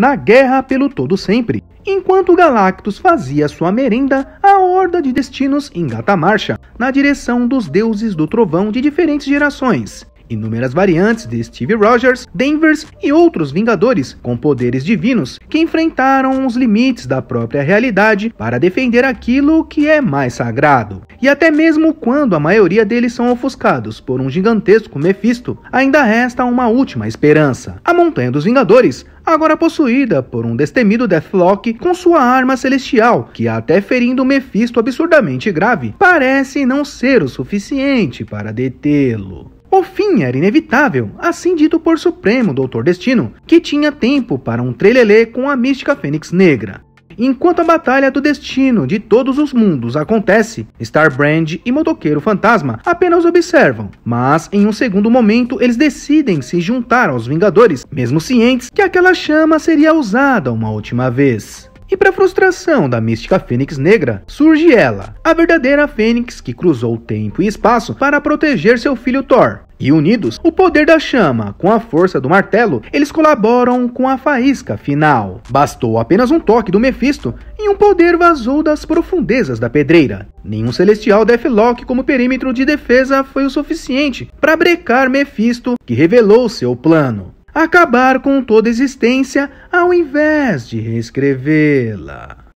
na guerra pelo todo sempre. Enquanto Galactus fazia sua merenda, a horda de destinos engata marcha na direção dos deuses do trovão de diferentes gerações inúmeras variantes de Steve Rogers, Danvers e outros Vingadores com poderes divinos que enfrentaram os limites da própria realidade para defender aquilo que é mais sagrado. E até mesmo quando a maioria deles são ofuscados por um gigantesco Mephisto, ainda resta uma última esperança: a Montanha dos Vingadores, agora possuída por um destemido Deathlock com sua arma celestial, que até ferindo Mephisto absurdamente grave, parece não ser o suficiente para detê-lo. O fim era inevitável, assim dito por Supremo Doutor Destino, que tinha tempo para um trelelê com a mística Fênix Negra. Enquanto a batalha do destino de todos os mundos acontece, Starbrand e Motoqueiro Fantasma apenas observam, mas em um segundo momento eles decidem se juntar aos Vingadores, mesmo cientes que aquela chama seria usada uma última vez. E para frustração da mística Fênix Negra, surge ela, a verdadeira Fênix que cruzou tempo e espaço para proteger seu filho Thor. E unidos, o poder da chama com a força do martelo, eles colaboram com a faísca final. Bastou apenas um toque do Mephisto e um poder vazou das profundezas da pedreira. Nenhum celestial Deathlock como perímetro de defesa foi o suficiente para brecar Mephisto, que revelou seu plano acabar com toda existência ao invés de reescrevê-la.